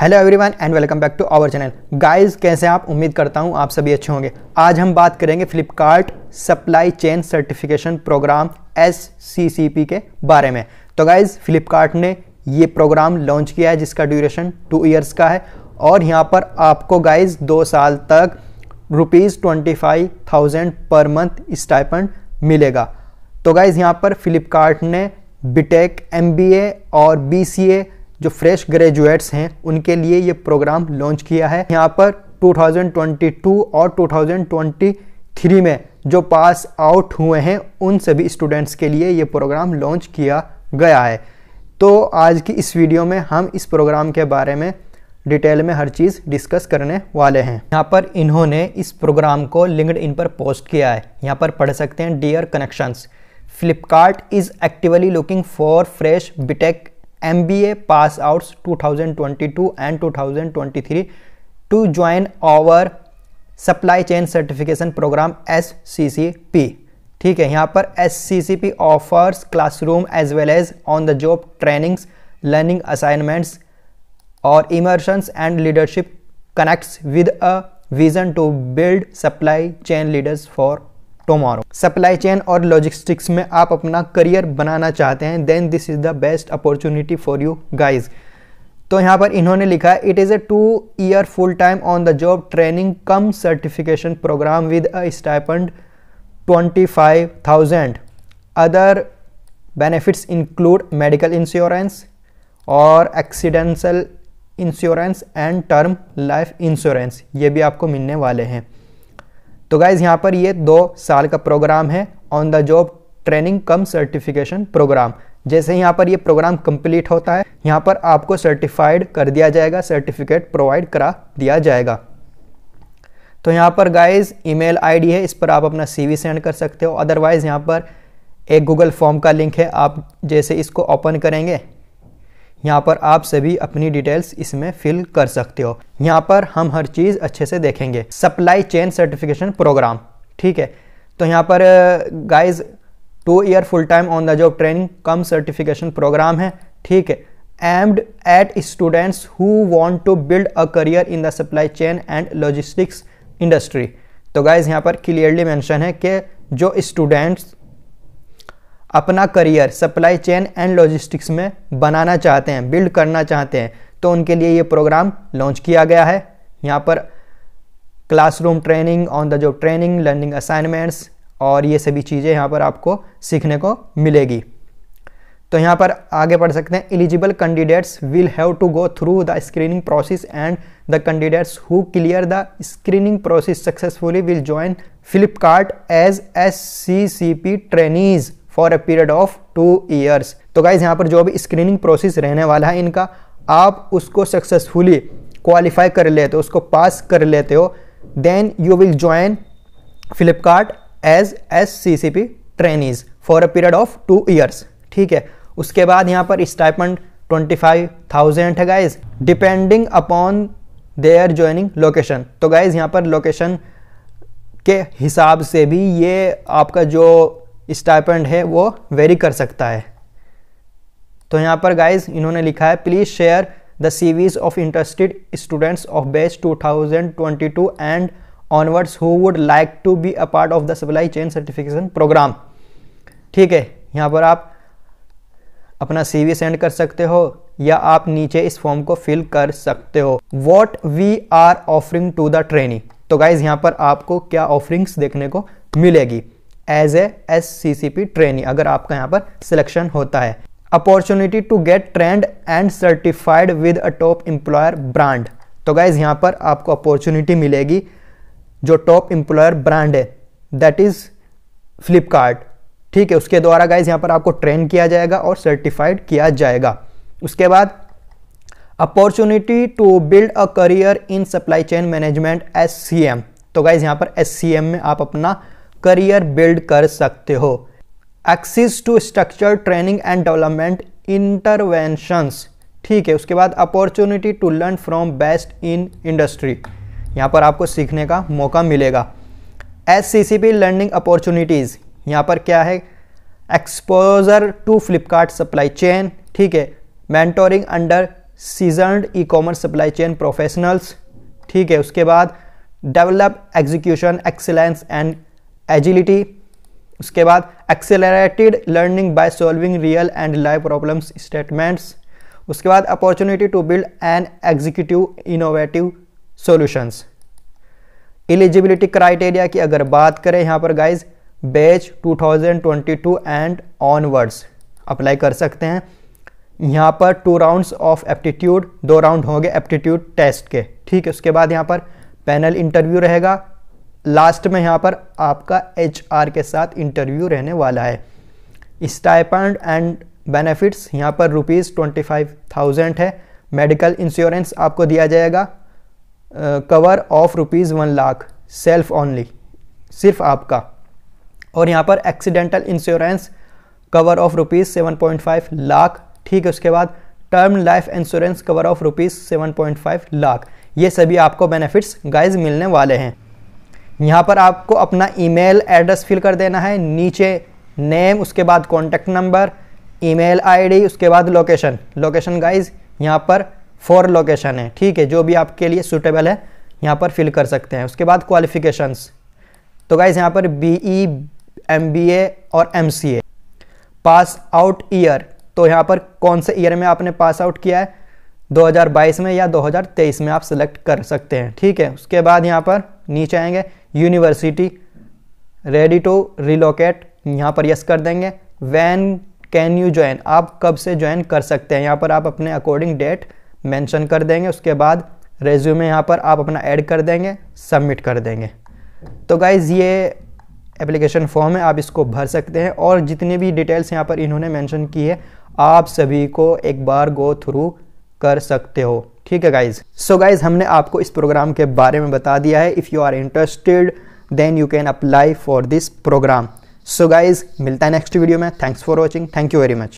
hello everyone and welcome back to our channel guys कैसे आप उम्मीद करता हूँ आप सभी अच्छे होंगे आज हम बात करेंगे Flipkart supply chain certification program S के बारे में तो गाइस फ्लिपकार्ट ने ये प्रोग्राम लॉन्च किया है जिसका ड्यूरेशन टू ईयर्स का है और यहाँ पर आपको गाइज दो साल तक rupees twenty five thousand per month stipend मिलेगा तो गाइज़ यहाँ पर फ्लिपकार्ट ने बीटेक एमबीए और बीसीए जो फ्रेश ग्रेजुएट्स हैं उनके लिए ये प्रोग्राम लॉन्च किया है यहाँ पर 2022 और 2023 में जो पास आउट हुए हैं उन सभी स्टूडेंट्स के लिए ये प्रोग्राम लॉन्च किया गया है तो आज की इस वीडियो में हम इस प्रोग्राम के बारे में डिटेल में हर चीज़ डिस्कस करने वाले हैं यहाँ पर इन्होंने इस प्रोग्राम को लिंकड इन पर पोस्ट किया है यहाँ पर पढ़ सकते हैं dear connections Flipkart is actively looking for fresh BTech M B A pass outs two thousand twenty two and two thousand twenty three to join our supply chain certification program S C C P ठीक है यहाँ पर S C C P offers classroom as well as on the job trainings learning assignments और immersions and leadership connects with a vision to build supply chain leaders for tomorrow supply chain और logistics में आप अपना career बनाना चाहते हैं then this is the best opportunity for you guys तो यहाँ पर इन्होंने लिखा है it is a two year full time on the job training cum certification program with a stipend twenty five thousand other benefits include medical insurance और accidental insurance and term life insurance ये भी आपको मिलने वाले हैं तो guys यहाँ पर ये दो साल का प्रोग्राम है on the job training cum certification program जैसे यहाँ पर ये प्रोग्राम कंप्लीट होता है यहाँ पर आपको सर्टिफाइड कर दिया जाएगा सर्टिफिकेट प्रोवाइड करा दिया जाएगा तो यहाँ पर गाइज ईमेल आईडी है इस पर आप अपना सीवी सेंड कर सकते हो अदरवाइज़ यहाँ पर एक गूगल फॉर्म का लिंक है आप जैसे इसको ओपन करेंगे यहाँ पर आप सभी अपनी डिटेल्स इसमें फिल कर सकते हो यहाँ पर हम हर चीज़ अच्छे से देखेंगे सप्लाई चेन सर्टिफिकेशन प्रोग्राम ठीक है तो यहाँ पर guys two year full time on the job training cum certification program है ठीक है aimed at students who want to build a career in the supply chain and logistics industry तो guys यहाँ पर क्लियरली मैंशन है कि जो students अपना career supply chain and logistics में बनाना चाहते हैं बिल्ड करना चाहते हैं तो उनके लिए ये प्रोग्राम लॉन्च किया गया है यहाँ पर classroom training on the job training learning assignments और ये सभी चीज़ें यहाँ पर आपको सीखने को मिलेगी तो यहाँ पर आगे पढ़ सकते हैं eligible candidates will have to go through the screening process and the candidates who clear the screening process successfully will join Flipkart as S C C P trainees for a period of two years तो guys यहाँ पर जो अभी screening process रहने वाला है इनका आप उसको सक्सेसफुली क्वालिफाई कर लेते हो उसको पास कर लेते हो then you will join Flipkart as S C C P trainees for a period of two years ठीक है उसके बाद यहाँ पर स्टाइपमेंट ट्वेंटी फाइव थाउजेंड है guys depending upon their joining location तो गाइज यहाँ पर लोकेशन के हिसाब से भी ये आपका जो स्टाइपेंड है वो वेरी कर सकता है तो यहाँ पर गाइज इन्होंने लिखा है please share the CVs of interested students of batch 2022 and onwards who would like to be a part of the supply chain certification program ठीक है यहाँ पर आप अपना सीवी सेंड कर सकते हो या आप नीचे इस फॉर्म को फिल कर सकते हो what we are offering to the training तो गाइज यहाँ पर आपको क्या ऑफरिंग्स देखने को मिलेगी as a S C C P trainee अगर आपका यहाँ पर सिलेक्शन होता है opportunity to get trained and certified with a top employer brand तो गाइज यहाँ पर आपको अपॉर्चुनिटी मिलेगी जो टॉप एम्प्लॉयर ब्रांड है दैट इज़ फ्लिपकार्ट ठीक है उसके द्वारा गाइज यहाँ पर आपको ट्रेन किया जाएगा और सर्टिफाइड किया जाएगा उसके बाद opportunity to build a career in supply chain management S C M तो गाइज यहाँ पर एस सी एम में आप अपना करियर बिल्ड कर सकते हो access to structure training and development interventions ठीक है उसके बाद opportunity to learn from best in industry यहाँ पर आपको सीखने का मौका मिलेगा S C C P learning opportunities यहाँ पर क्या है exposure to Flipkart supply chain ठीक है mentoring under seasoned e commerce supply chain professionals ठीक है उसके बाद develop execution excellence and agility उसके बाद accelerated learning by solving real and live problems statements उसके बाद opportunity to build an executive innovative solutions eligibility criteria की अगर बात करें यहाँ पर guys batch 2022 and onwards apply कर सकते हैं यहाँ पर टू राउंड्स ऑफ एप्टीट्यूड दो राउंड होंगे एप्टीट्यूड टेस्ट के ठीक है उसके बाद यहाँ पर पैनल इंटरव्यू रहेगा लास्ट में यहाँ पर आपका एच के साथ इंटरव्यू रहने वाला है स्टाइपेंड एंड बेनिफिट्स यहाँ पर रुपीज़ ट्वेंटी फाइव थाउजेंड है मेडिकल इंश्योरेंस आपको दिया जाएगा cover of rupees one lakh self only सिर्फ आपका और यहाँ पर accidental insurance cover of rupees seven point five lakh ठीक है उसके बाद term life insurance cover of rupees seven point five lakh ये सभी आपको बेनिफिट्स गाइज मिलने वाले हैं यहाँ पर आपको अपना ईमेल एड्रेस फिल कर देना है नीचे नेम उसके बाद कॉन्टैक्ट नंबर ईमेल आईडी उसके बाद लोकेशन लोकेशन गाइज यहाँ पर फॉर लोकेशन है ठीक है जो भी आपके लिए सूटेबल है यहाँ पर फिल कर सकते हैं उसके बाद क्वालिफिकेशंस तो गाइज यहाँ पर B E M B A और M C A pass out year तो यहाँ पर कौन से ईयर में आपने पास आउट किया है 2022 में या 2023 में आप सेलेक्ट कर सकते हैं ठीक है उसके बाद यहाँ पर नीचे आएंगे यूनिवर्सिटी रेडी टू रिलोकेट यहाँ पर यस कर देंगे वैन कैन यू ज्वाइन आप कब से ज्वाइन कर सकते हैं यहाँ पर आप अपने अकॉर्डिंग डेट मैंशन कर देंगे उसके बाद रेज्यूमे यहाँ पर आप अपना ऐड कर देंगे सबमिट कर देंगे तो गाइज़ ये एप्लीकेशन फॉर्म है आप इसको भर सकते हैं और जितनी भी डिटेल्स यहाँ पर इन्होंने मेंशन की है आप सभी को एक बार गो थ्रू कर सकते हो ठीक है गाइज सो गाइज हमने आपको इस प्रोग्राम के बारे में बता दिया है if you are interested then you can apply for this program so guys मिलता है नेक्स्ट वीडियो में thanks for watching thank you very much